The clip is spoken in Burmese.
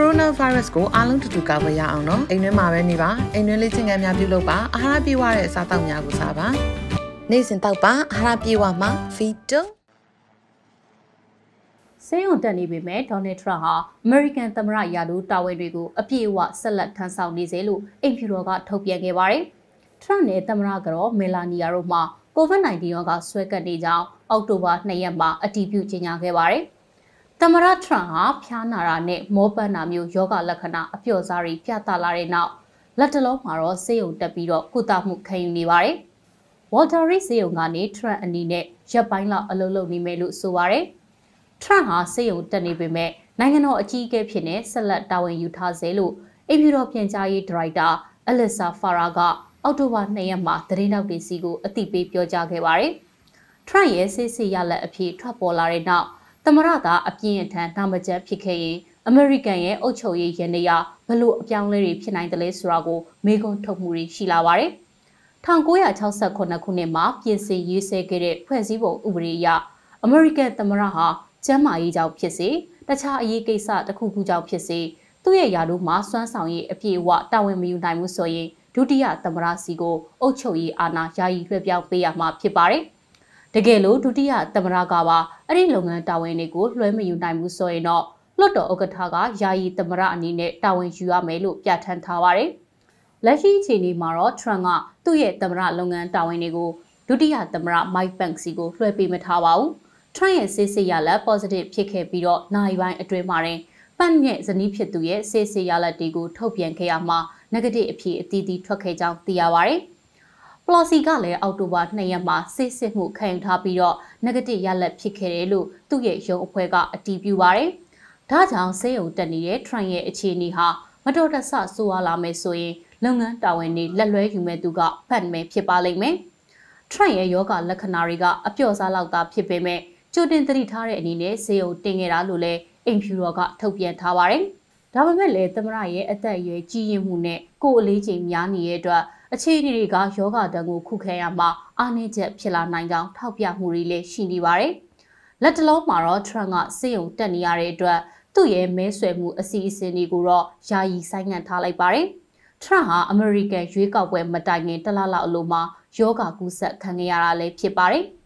ကိုရိုနာဗိုင်းရပ်စ်ကိုအားလုံးတူတူကာကွယ်ရအောင်နော်အိမ်တွင်းမှာပဲနေပါအိမ်တွင်းလေ့ကျင့်ခန်းများပြုလုပ်ပါအာဟာရပြည့်ဝတဲ့အစားအသောက်များကိုစားပါနေ့စဉ်တောက်ပါအာဟာရပြည့်ဝမှဗီတိုစေုံတက်နေပေမဲ့ဒေါ်နယ်ထရန့်ဟာအမေရိကန်သမ္မတရာလူတာဝန်တွေကိုအပြည့်အဝဆက်လက်ထမ်းဆောင်နေစေလို့အိမ်ဖြူတော်ကထုတ်ပြန်ခဲ့ပါတယ်။ထရန့်နဲ့သမ္မတကတော့မေလာနီယာတို့မှ COVID-19 ရောဂါဆွဲကပ်နေကြောင်းအောက်တိုဘာ2ရက်မှာအတည်ပြုကြေညာခဲ့ပါတယ်။သမရထရန်ဟာဖျားနာတာနဲ့မောပန်းတာမျိုးယောဂလက္ခဏာအပျော့စားတွေပြသလာတဲ့နောက်လက်တလုံးမှာတော့ဆေးရုံတက်ပြီးတော့ကုသမှုခံယူနေပါတယ်။ Walter Reed ဆေးရုံကနေ Trent အနီနဲ့ရက်ပိုင်းလောက်အလုပ်လုပ်နေမယ်လို့ဆိုပါတယ်။ Trent ဟာဆေးရုံတက်နေပေမဲ့နိုင်ငံတော်အကြီးအကဲဖြစ်တဲ့ဆက်လက်တာဝန်ယူထားစေလို့အိမ်ဖြူတော်ပြန်ကြားရေးဒါရိုက်တာ Alyssa Farah ကအောက်တိုဘာ2ရက်မှာသတင်းထောက်တွေစီကိုအသိပေးပြောကြားခဲ့ပါတယ်။ Trent ရဲ့ဆေးဆေးရလက်အဖြစ်ထွက်ပေါ်လာတဲ့နောက်မရသာအပြင်းအထန်ဒါမကျဖြစ်ခဲ့ရင်အမေရိကန်ရဲ့အုပ်ချုပ်ရေးရန်ရာဘလို့အပြောင်းလဲတွေဖြစ်နိုင်တယ်လဲဆိုတာကိုမေးခွန်းထုတ်မှုတွေရှိလာပါတယ်။1968ခုနှစ်မှာ ပြင်ဆင်ရေးဆွဲခဲ့တဲ့ဖွဲ့စည်းပုံဥပဒေအရအမေရိကန်သမ္မတဟာကျန်းမာရေးကြောင့်ဖြစ်စေတခြားအရေးကိစ္စတစ်ခုခုကြောင့်ဖြစ်စေသူ့ရဲ့ယာတို့မှာစွမ်းဆောင်ရည်အပြည့်အဝတာဝန်မယူနိုင်ဘူးဆိုရင်ဒုတိယသမ္မတစီကိုအုပ်ချုပ်ရေးအာဏာယာယီလွှဲပြောင်းပေးရမှာဖြစ်ပါတယ်။တကယ်လို့ဒုတိယသမ္မတကပါအဲ့ဒီလုပ်ငန်းတာဝန်တွေကို လွှဲမယူနိုင်ဘူးဆိုရင် တော့လွှတ်တော်ဥက္ကဋ္ဌကယာယီသမ္မတအနေနဲ့တာဝန်ယူရမယ်လို့ပြဋ္ဌာန်းထားပါတယ်။လက်ရှိအခြေအနေမှာတော့ Trump ကသူ့ရဲ့သမ္မတလုပ်ငန်းတာဝန်တွေကိုဒုတိယသမ္မတ Mike Pence ကိုလွှဲပေးမထားပါဘူး။ Trump ရဲ့ဆေးဆေးရလက် positive ဖြစ်ခဲ့ပြီးတော့နိုင်ပိုင်းအတွင်းမှာတင် Pence ရဲ့ဇနီးဖြစ်သူရဲ့ဆေးဆေးရလက်တွေကိုထုတ်ပြန်ခဲ့ရမှာ negative အဖြစ်အသီးသီးထွက်ခဲ့ကြောင်းသိရပါတယ်။ပလော်စီကလည်းအောက်တိုဘာ2ရက်မှာစစ်စစ်မှုခံယူထားပြီးတော့ negative ရလဒ်ဖြစ်ခဲ့တယ်လို့သူ့ရဲ့ရုံးအဖွဲ့ကအတည်ပြုပါတယ်။ဒါကြောင့်စေယုံတက်နေတဲ့ Trump ရဲ့အခြေအနေဟာမတော်တဆဆိုးရွားလာမယ်ဆိုရင်လုပ်ငန်းတာဝန်တွေလက်လွဲယူမဲ့သူကဖတ်မယ်ဖြစ်ပါလိမ့်မယ်။ Trump ရဲ့ယောဂလက္ခဏာတွေကအပျော့စားလောက်သာဖြစ်ပေမဲ့ကြိုတင်သတိထားတဲ့အနေနဲ့စေယုံတင်ခဲ့တာလို့လည်းအိမ်ဖြူတော်ကထုတ်ပြန်ထားပါတယ်။ဒါပေမဲ့လည်းသမရရဲ့အသက်အရွယ်ကြီးရင်မှုနဲ့ကိုယ်အလေးချိန်များနေတဲ့အတွက်အခြေအနေတွေကယောဂတန်ကိုခုခံရမှာအားနည်းချက်ဖြစ်လာနိုင်ကြောင်းထောက်ပြမှုတွေလည်းရှိနေပါတယ်။လက်တလုံးမှာတော့ Trump ကစေယုံတက်နေရတဲ့အတွက်သူ့ရဲ့မဲဆွယ်မှုအစီအစဉ်တွေကိုတော့ယာယီဆိုင်းငံ့ထားလိုက်ပါတယ်။ Trump ဟာ American ရွေးကောက်ပွဲမတိုင်ခင်တစ်လလောက်အလိုမှာယောဂကူးစက်ခံရတာလည်းဖြစ်ပါတယ်။